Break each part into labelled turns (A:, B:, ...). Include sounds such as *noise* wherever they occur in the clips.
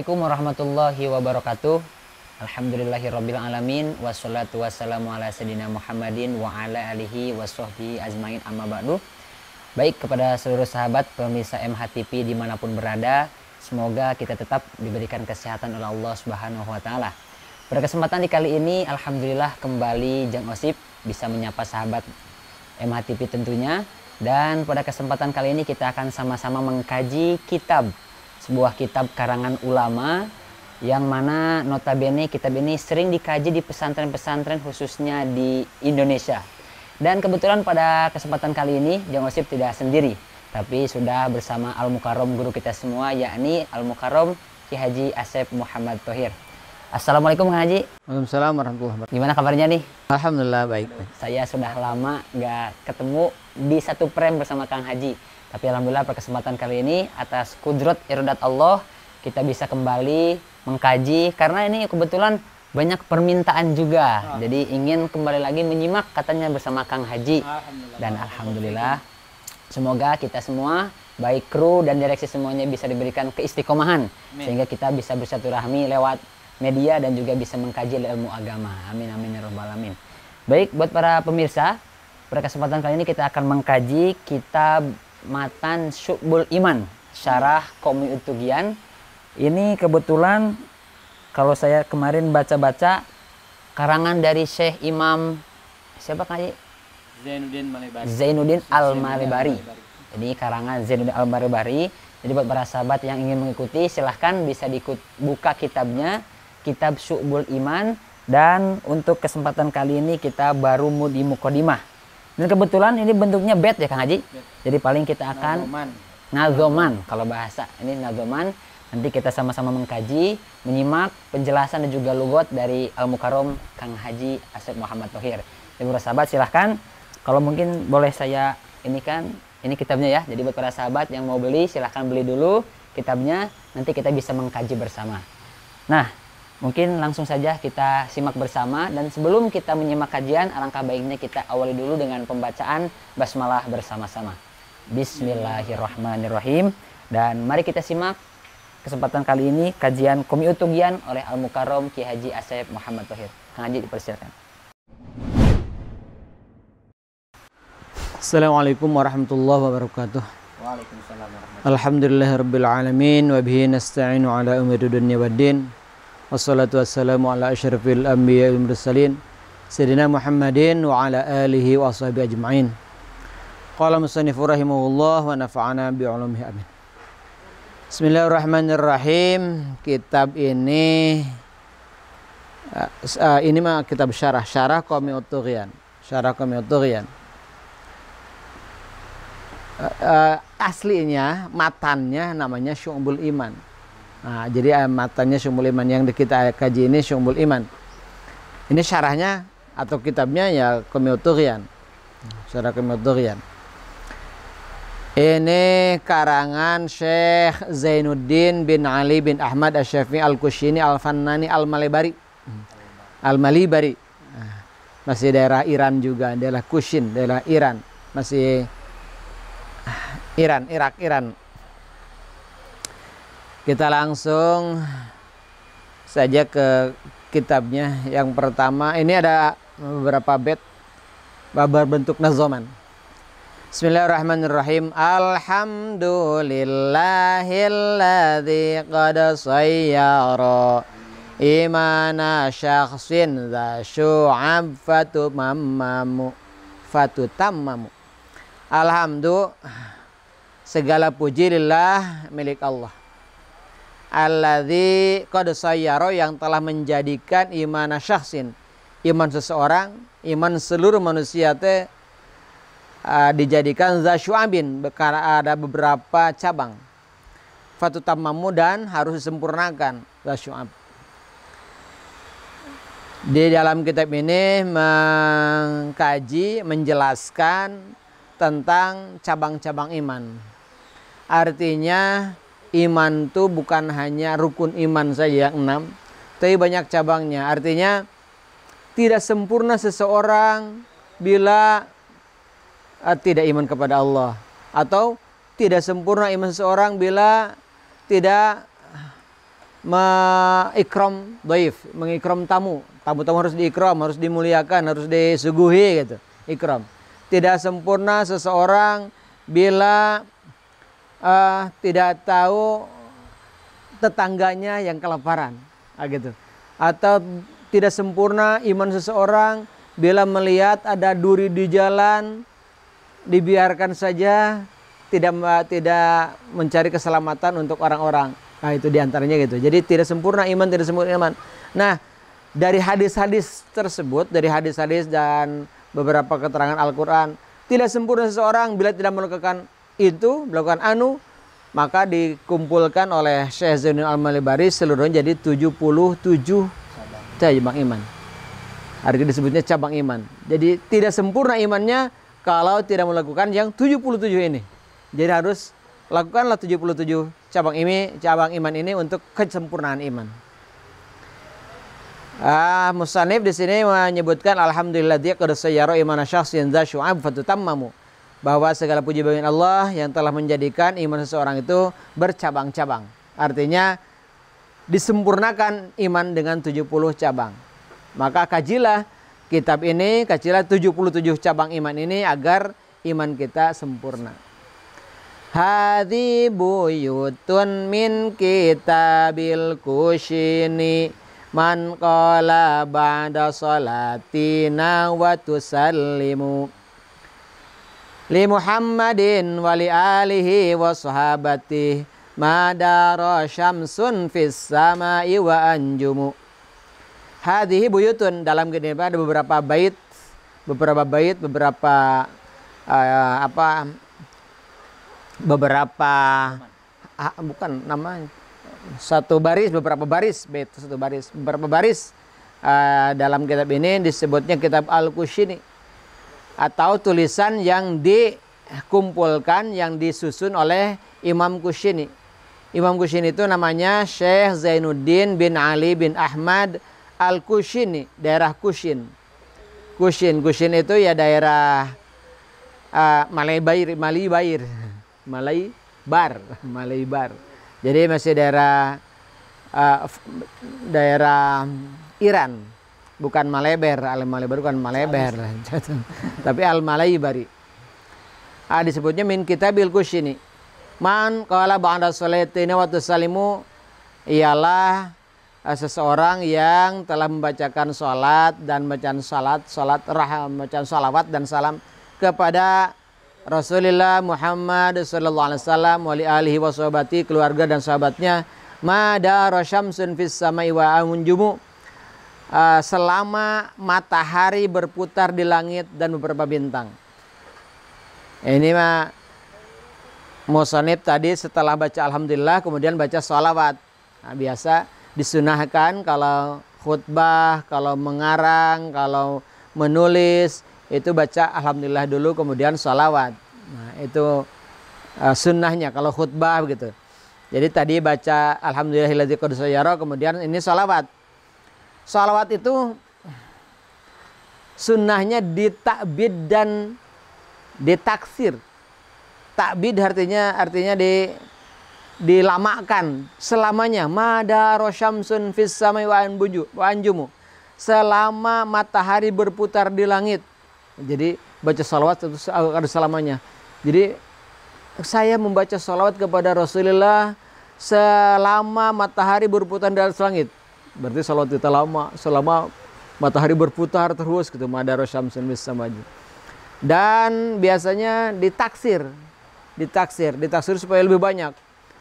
A: Assalamualaikum warahmatullahi wabarakatuh. Alhamdulillahirrabbilalamin Wassalatu wassalamu ala sayyidina Muhammadin Wa ala alihi wa ajmain amma ba'du Baik kepada seluruh sahabat pemirsa MHTV dimanapun berada Semoga kita tetap diberikan kesehatan oleh Allah Subhanahu wa taala. Pada kesempatan di kali ini alhamdulillah kembali Jang Osip bisa menyapa sahabat MHTV tentunya dan pada kesempatan kali ini kita akan sama-sama mengkaji kitab sebuah kitab karangan ulama yang mana notabene kitab ini sering dikaji di pesantren-pesantren khususnya di Indonesia. Dan kebetulan pada kesempatan kali ini Jang Osip tidak sendiri, tapi sudah bersama Al Mukarom guru kita semua yakni Al Mukarom Ki Haji Asep Muhammad Tohir. Assalamualaikum Kang Haji. Waalaikumsalam warahmatullahi wabarakatuh. Gimana kabarnya nih? Alhamdulillah baik. Saya sudah lama gak ketemu di satu prem bersama Kang Haji tapi alhamdulillah perkesempatan kali ini atas kudrat irodat Allah kita bisa kembali mengkaji karena ini kebetulan banyak permintaan juga. Ah. Jadi ingin kembali lagi menyimak katanya bersama Kang Haji. Alhamdulillah. Dan alhamdulillah semoga kita semua baik kru dan direksi semuanya bisa diberikan keistiqomahan sehingga kita bisa bersatu rahmi lewat media dan juga bisa mengkaji ilmu agama. Amin amin ya robbal alamin. Baik buat para pemirsa, pada kesempatan kali ini kita akan mengkaji kitab Matan Syukbul Iman Syarah Komi Utugian ini kebetulan kalau saya kemarin baca-baca karangan dari Syekh Imam siapa kali
B: Zainuddin Zainuddin Al Malibari
A: jadi karangan Zainuddin Al Malibari jadi buat para sahabat yang ingin mengikuti silahkan bisa diikut buka kitabnya kitab Syukbul Iman dan untuk kesempatan kali ini kita baru di Mukodimah dan kebetulan ini bentuknya bed ya Kang Haji. Jadi paling kita akan nazoman. nazoman kalau bahasa. Ini nazoman. Nanti kita sama-sama mengkaji, menyimak penjelasan dan juga lugot dari Al Mukarom Kang Haji Asep Muhammad Tohir. Ibu sahabat silahkan. Kalau mungkin boleh saya ini kan ini kitabnya ya. Jadi buat para sahabat yang mau beli silahkan beli dulu kitabnya. Nanti kita bisa mengkaji bersama. Nah, Mungkin langsung saja kita simak bersama dan sebelum kita menyimak kajian alangkah baiknya kita awali dulu dengan pembacaan basmalah bersama-sama. Bismillahirrahmanirrahim dan mari kita simak kesempatan kali ini kajian Komi Utugian oleh Al Mukarrom Ki Haji Asep Muhammad Tohir. Kang Haji dipersilakan.
B: Assalamualaikum warahmatullahi wabarakatuh.
A: Waalaikumsalam
B: warahmatullahi wabarakatuh. Alhamdulillahirabbil alamin wa bihi nasta'inu ala umuri waddin. Wassalatu wassalamu ala asyrafil anbiya wal mursalin Sayyidina Muhammadin wa ala alihi wa sahbihi ajma'in Qala musannif rahimahullah wa nafa'ana bi ulumihi amin Bismillahirrahmanirrahim Kitab ini uh, Ini mah kitab syarah Syarah Qawmi utughyan Syarah Qawmi utughyan uh, eh, uh, Aslinya, matannya namanya Syu'bul Iman Nah, jadi eh, matanya sumbul Iman yang kita kaji ini sumbul Iman. Ini syarahnya atau kitabnya ya Kemiuturian. Syarah Kemiuturian. Ini karangan Syekh Zainuddin bin Ali bin Ahmad Asyafi Al-Kushini Al-Fannani Al-Malibari. Al-Malibari. Masih daerah Iran juga, daerah Kushin, daerah Iran. Masih ah, Iran, Irak, Iran. Kita langsung saja ke kitabnya. Yang pertama, ini ada beberapa bed babar bentuk nazoman. Bismillahirrahmanirrahim. Alhamdulillahilladzi qad sayyara imana syakhsin za syu'ab fatumammu fatutammamu. Alhamdulillah segala puji lillah milik Allah alladzi qad sayyara yang telah menjadikan iman syahsin iman seseorang iman seluruh manusia teh uh, dijadikan zasyu'abin karena ada beberapa cabang fatutamamu dan harus disempurnakan zasyu'ab di dalam kitab ini mengkaji, menjelaskan tentang cabang-cabang iman. Artinya iman itu bukan hanya rukun iman saja yang enam, tapi banyak cabangnya. Artinya tidak sempurna seseorang bila uh, tidak iman kepada Allah atau tidak sempurna iman seseorang bila tidak mengikrom doif, mengikrom tamu. Tamu-tamu harus diikrom, harus dimuliakan, harus disuguhi gitu. ikrom. Tidak sempurna seseorang bila uh, tidak tahu tetangganya yang kelaparan, uh, gitu. Atau tidak sempurna iman seseorang bila melihat ada duri di jalan dibiarkan saja tidak tidak mencari keselamatan untuk orang-orang. Nah, itu diantaranya gitu. Jadi tidak sempurna iman, tidak sempurna iman. Nah, dari hadis-hadis tersebut, dari hadis-hadis dan beberapa keterangan Al-Quran, tidak sempurna seseorang bila tidak melakukan itu, melakukan anu, maka dikumpulkan oleh Syekh Zainul Al-Malibari seluruhnya jadi 77 cabang iman. Harga disebutnya cabang iman. Jadi tidak sempurna imannya kalau tidak melakukan yang 77 ini. Jadi harus lakukanlah 77 cabang ini, cabang iman ini untuk kesempurnaan iman. Ah, Musanif di sini menyebutkan alhamdulillah dia kada sayyara iman syakhsin dza syu'ab bahwa segala puji bagi Allah yang telah menjadikan iman seseorang itu bercabang-cabang. Artinya disempurnakan iman dengan 70 cabang. Maka kajilah kitab ini, kajilah 77 cabang iman ini agar iman kita sempurna. Hadi buyutun min kitabil kushini man qala ba'da salatina wa tusallimu li Muhammadin wa li alihi wa sahabati madara syamsun fis samai wa anjumu hadhihi buyutun dalam gini ada beberapa bait beberapa bait beberapa uh, apa beberapa ah, bukan namanya satu baris beberapa baris bait satu baris beberapa baris uh, dalam kitab ini disebutnya kitab Al-Kushini atau tulisan yang dikumpulkan yang disusun oleh Imam Kushini. Imam Kushini itu namanya Syekh Zainuddin bin Ali bin Ahmad Al-Kushini, daerah Kushin. Kushin, Kushin itu ya daerah uh, ah, Malaybair, Malaybair, Malaybar, *laughs* Malaybar. *laughs* Jadi masih daerah uh, daerah Iran bukan maleber al maleber bukan maleber *laughs* tapi al malaibari ah disebutnya min kitabil kushini man kala ba'da salatina wa tusallimu ialah eh, seseorang yang telah membacakan salat dan bacaan salat salat raham bacaan salawat dan salam kepada Rasulullah Muhammad sallallahu alaihi wasallam wali alihi wasobati keluarga dan sahabatnya mada rosham fis samai wa amunjumu uh, selama matahari berputar di langit dan beberapa bintang. Ini mah Musonib tadi setelah baca Alhamdulillah kemudian baca sholawat. Nah, biasa disunahkan kalau khutbah, kalau mengarang, kalau menulis itu baca Alhamdulillah dulu kemudian sholawat. Nah, itu uh, sunnahnya kalau khutbah begitu. Jadi tadi baca alhamdulillah kemudian ini sholawat. Salawat itu sunnahnya ditakbid dan ditaksir. Takbid artinya artinya di dilamakan selamanya mada rosyamsun fis samai wa anbuju wa anjumu selama matahari berputar di langit jadi baca salawat harus selamanya jadi saya membaca salawat kepada Rasulullah selama matahari berputar di langit berarti salat kita lama selama matahari berputar terus gitu madaro syamsun samaji dan biasanya ditaksir ditaksir ditaksir supaya lebih banyak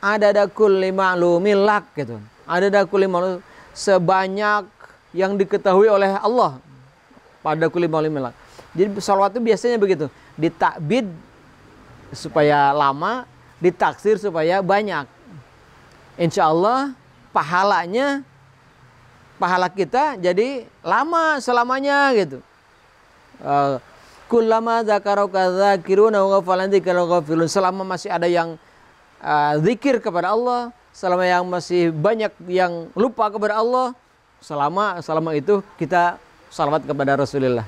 B: ada dakul lima lumilak gitu ada dakul lima sebanyak yang diketahui oleh Allah pada kulima lumilak jadi salawat itu biasanya begitu ditakbid supaya lama ditaksir supaya banyak insya Allah pahalanya pahala kita jadi lama selamanya gitu. Uh, Kullama dzakaroka dzakiruna wa ghafilun. Selama masih ada yang uh, kepada Allah, selama yang masih banyak yang lupa kepada Allah, selama selama itu kita salawat kepada Rasulullah.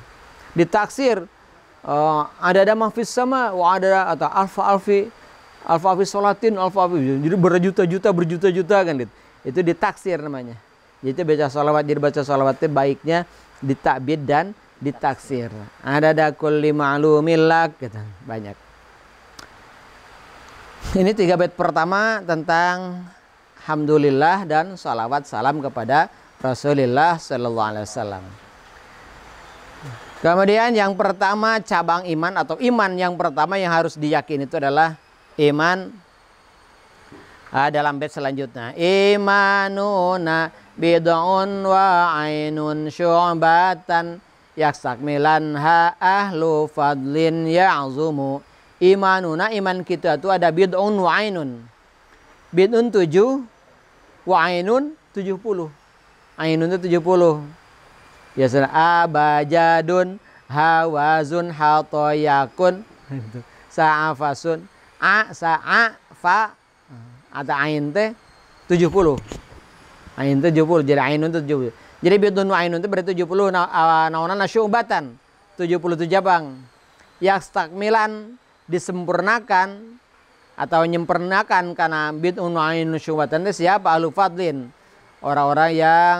B: Ditaksir uh, eh, ada ada mahfis sama wa ada atau alfa alfi alfa alfi solatin alfa alfi jadi berjuta-juta berjuta-juta kan gitu. Itu ditaksir namanya. Jadi baca salawat jadi baca salawat itu baiknya ditakbir dan ditaksir. Ada ada kulli ma'lumillah gitu. Banyak. Ini tiga bait pertama tentang Alhamdulillah dan salawat salam kepada Rasulullah Sallallahu Alaihi Wasallam. Kemudian yang pertama cabang iman atau iman yang pertama yang harus diyakini itu adalah iman ah, dalam bait selanjutnya. Imanuna bid'un wa ainun syu'batan yaksakmilanha ahlu fadlin ya'zumu imanuna iman kita itu ada bid'un wa ainun bid'un tujuh wa ainun tujuh puluh ainun itu tujuh puluh ya sudah abajadun hawazun hatoyakun *laughs* sa'afasun a sa'a fa hmm. ada ain teh tujuh puluh Ain itu puluh, Jadi ainun itu puluh. Jadi bidun ainun itu berarti 70 naonan puluh 77 nah, ah, jabang Yang stakmilan disempurnakan atau nyempurnakan karena bidun ainun syubatan itu siapa? Alufadlin fadlin. Orang-orang yang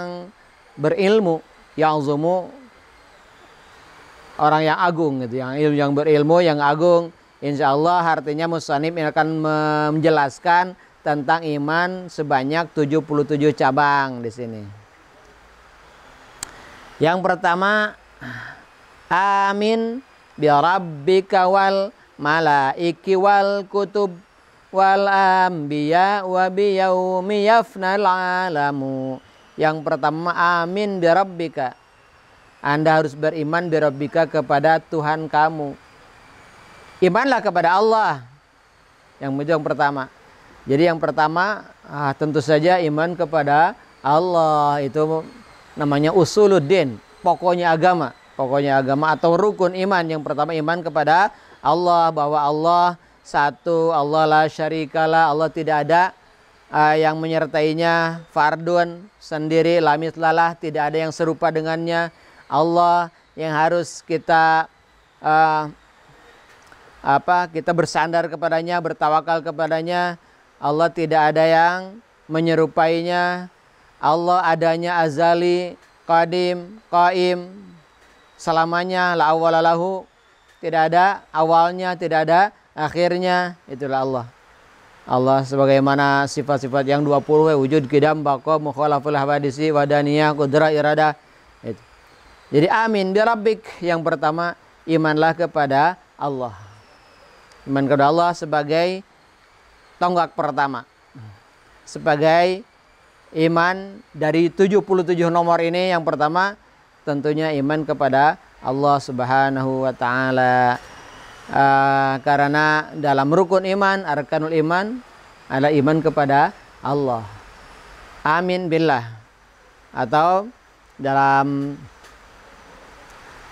B: berilmu. Yang zumu orang yang agung gitu yang ilmu yang berilmu yang agung insya Allah artinya musanib akan menjelaskan tentang iman sebanyak 77 cabang di sini. Yang pertama, amin bi rabbika wal malaiki wal kutub wal anbiya wa bi yaumi yafnal alamu. Yang pertama, amin bi rabbika. Anda harus beriman bi rabbika kepada Tuhan kamu. Imanlah kepada Allah. Yang pertama. Jadi yang pertama ah, tentu saja iman kepada Allah itu namanya usuluddin, pokoknya agama, pokoknya agama atau rukun iman. Yang pertama iman kepada Allah bahwa Allah satu, Allah la syarikalah, Allah tidak ada ah, yang menyertainya fardun sendiri lamis lalah tidak ada yang serupa dengannya Allah yang harus kita ah, apa kita bersandar kepadanya bertawakal kepadanya Allah tidak ada yang menyerupainya. Allah adanya azali, qadim, qaim. Selamanya la awwala lahu. Tidak ada awalnya, tidak ada akhirnya. Itulah Allah. Allah sebagaimana sifat-sifat yang 20 ya, wujud kidam bako mukhalaful hadisi wadaniyah kudra irada itu. Jadi amin bi rabbik yang pertama imanlah kepada Allah. Iman kepada Allah sebagai tonggak pertama. Sebagai iman dari 77 nomor ini yang pertama tentunya iman kepada Allah Subhanahu wa taala. Uh, karena dalam rukun iman, arkanul iman adalah iman kepada Allah. Amin billah. Atau dalam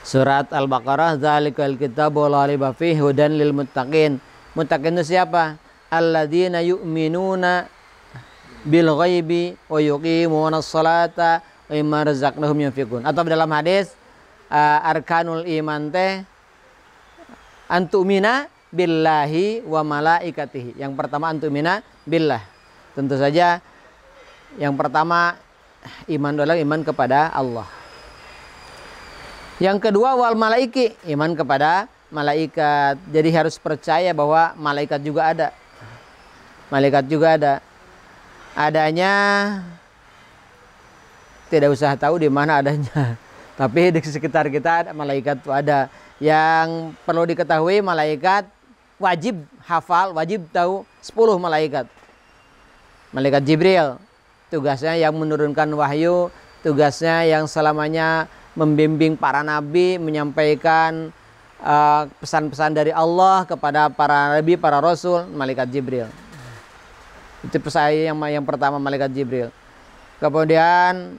B: surat Al-Baqarah zalikal kitabul la hudan lil muttaqin. Muttaqin itu siapa? alladzina yu'minuna bil ghaibi wa yuqimuna sholata wa mimma razaqnahum yunfiqun. Atau dalam hadis uh, arkanul iman teh antumina billahi wa malaikatihi. Yang pertama antumina billah. Tentu saja yang pertama iman adalah iman kepada Allah. Yang kedua wal malaiki, iman kepada malaikat. Jadi harus percaya bahwa malaikat juga ada malaikat juga ada adanya tidak usah tahu di mana adanya *laughs* tapi di sekitar kita ada malaikat itu ada yang perlu diketahui malaikat wajib hafal wajib tahu 10 malaikat malaikat Jibril tugasnya yang menurunkan wahyu tugasnya yang selamanya membimbing para nabi menyampaikan eh, pesan-pesan uh, pesan -pesan dari Allah kepada para nabi para rasul malaikat Jibril itu saya yang yang pertama malaikat Jibril kemudian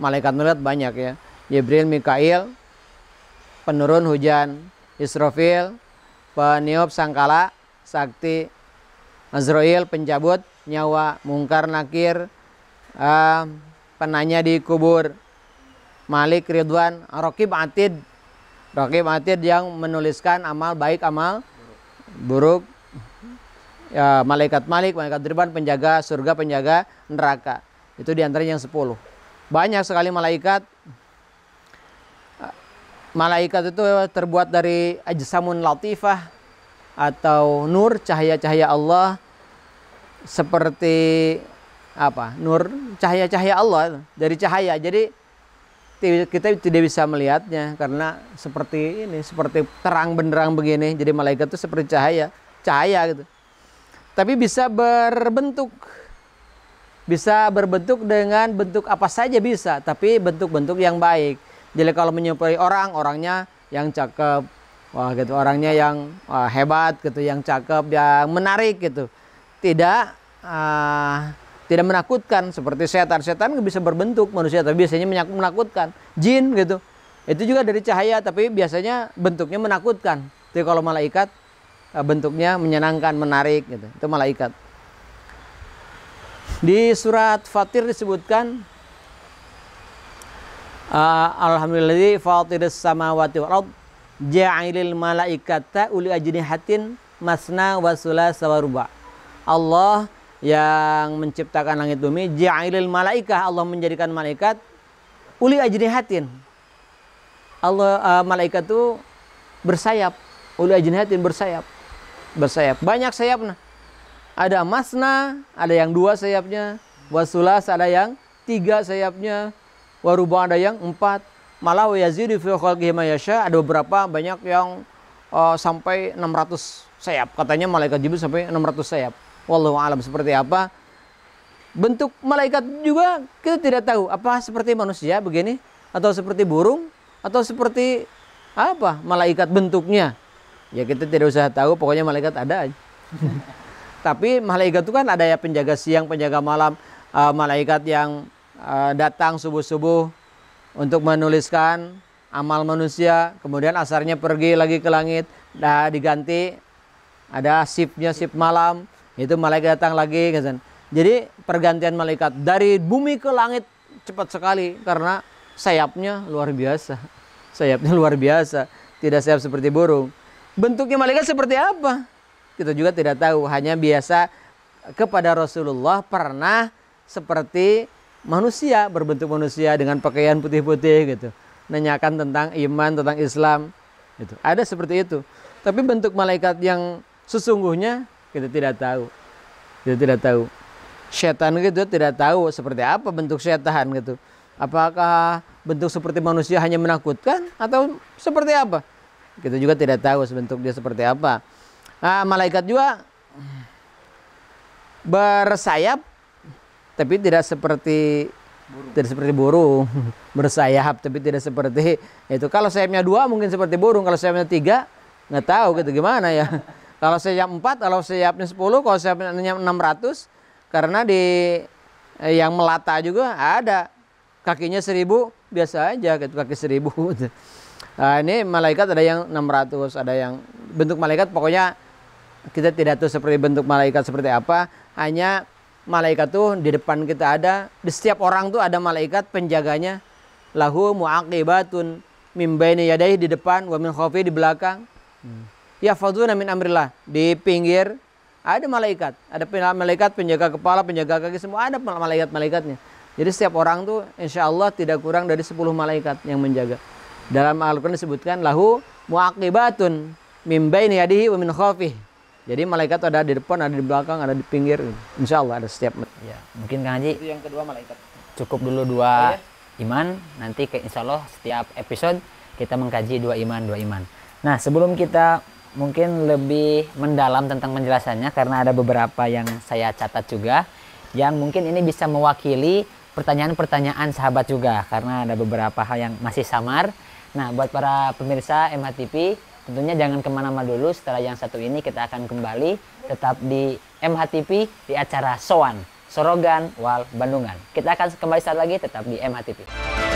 B: malaikat melihat banyak ya Jibril Mikail penurun hujan Israfil peniup sangkala sakti Azrail pencabut nyawa mungkar nakir uh, penanya di kubur Malik Ridwan Rokib Atid Rokib Atid yang menuliskan amal baik amal buruk ya, malaikat Malik, malaikat Dirban, penjaga surga, penjaga neraka. Itu diantaranya yang sepuluh. Banyak sekali malaikat. Malaikat itu terbuat dari ajsamun latifah atau nur, cahaya-cahaya Allah seperti apa? Nur, cahaya-cahaya Allah dari cahaya. Jadi kita tidak bisa melihatnya karena seperti ini, seperti terang benderang begini. Jadi malaikat itu seperti cahaya, cahaya gitu tapi bisa berbentuk bisa berbentuk dengan bentuk apa saja bisa, tapi bentuk-bentuk yang baik. Jadi kalau menyuplai orang, orangnya yang cakep, wah gitu, orangnya yang wah, hebat gitu, yang cakep, yang menarik gitu. Tidak uh, tidak menakutkan seperti setan. Setan bisa berbentuk manusia, tapi biasanya menakutkan. Jin gitu, itu juga dari cahaya, tapi biasanya bentuknya menakutkan. Jadi kalau malaikat Eh, bentuknya menyenangkan, menarik gitu. Itu malaikat. Di surat Fatir disebutkan uh, alhamdulillah fatiris samawati wal ard ja'ilil malaikata uli ajnihatin masna wa sulasa wa ruba. Allah yang menciptakan langit bumi ja'ilil malaikah Allah menjadikan malaikat uli ajnihatin. Allah uh, malaikat itu bersayap, uli ajnihatin bersayap bersayap. Banyak sayapnya. Ada masna, ada yang dua sayapnya. Wasulas ada yang tiga sayapnya. Warubah ada yang empat. Malah wayazidu fi khalqihi yasha. Ada beberapa banyak yang uh, sampai 600 sayap. Katanya malaikat Jibril sampai 600 sayap. Wallahu alam seperti apa. Bentuk malaikat juga kita tidak tahu. Apa seperti manusia begini atau seperti burung atau seperti apa malaikat bentuknya Ya kita tidak usah tahu, pokoknya malaikat ada aja. *laughs* Tapi malaikat itu kan ada ya penjaga siang, penjaga malam, uh, malaikat yang uh, datang subuh-subuh untuk menuliskan amal manusia, kemudian asarnya pergi lagi ke langit, dah diganti ada sipnya sip malam, itu malaikat datang lagi gitu kan. Jadi pergantian malaikat dari bumi ke langit cepat sekali karena sayapnya luar biasa. Sayapnya luar biasa, tidak sayap seperti burung. Bentuknya malaikat seperti apa? Kita juga tidak tahu. Hanya biasa kepada Rasulullah pernah seperti manusia, berbentuk manusia dengan pakaian putih-putih gitu. Nanyakan tentang iman, tentang Islam. Gitu. Ada seperti itu. Tapi bentuk malaikat yang sesungguhnya kita tidak tahu. Kita tidak tahu. Setan gitu tidak tahu seperti apa bentuk setan gitu. Apakah bentuk seperti manusia hanya menakutkan atau seperti apa? Kita juga tidak tahu sebentuk dia seperti apa. Nah, malaikat juga bersayap tapi tidak seperti burung. tidak seperti burung *laughs* bersayap tapi tidak seperti itu kalau sayapnya dua mungkin seperti burung kalau sayapnya tiga nggak tahu gitu gimana ya *laughs* kalau sayap empat kalau sayapnya sepuluh kalau sayapnya enam ratus karena di eh, yang melata juga ada kakinya seribu biasa aja gitu kaki seribu gitu. *laughs* Nah, ini malaikat ada yang 600, ada yang bentuk malaikat pokoknya kita tidak tahu seperti bentuk malaikat seperti apa, hanya malaikat tuh di depan kita ada, di setiap orang tuh ada malaikat penjaganya lahu muaqibatun min baini yadayhi di depan wa min khafi di belakang. Hmm. Ya faduna min amrillah di pinggir ada malaikat, ada malaikat penjaga kepala, penjaga kaki semua ada malaikat-malaikatnya. Jadi setiap orang tuh insya Allah tidak kurang dari 10 malaikat yang menjaga. Dalam Al-Quran disebutkan lahu muakibatun mimbai ini yadihi wa min khafih. Jadi malaikat ada di depan, ada di belakang, ada di pinggir. Insya Allah ada setiap. Ya, mungkin Kang Haji. yang kedua malaikat. Cukup dulu dua oh, iya?
A: iman. Nanti ke Insya Allah setiap episode kita mengkaji dua iman, dua iman. Nah sebelum kita mungkin lebih mendalam tentang penjelasannya karena ada beberapa yang saya catat juga yang mungkin ini bisa mewakili pertanyaan-pertanyaan sahabat juga karena ada beberapa hal yang masih samar Nah, buat para pemirsa MHTV, tentunya jangan kemana-mana dulu. Setelah yang satu ini kita akan kembali tetap di MHTV di acara Soan, Sorogan, Wal, Bandungan. Kita akan kembali saat lagi tetap di MHTV.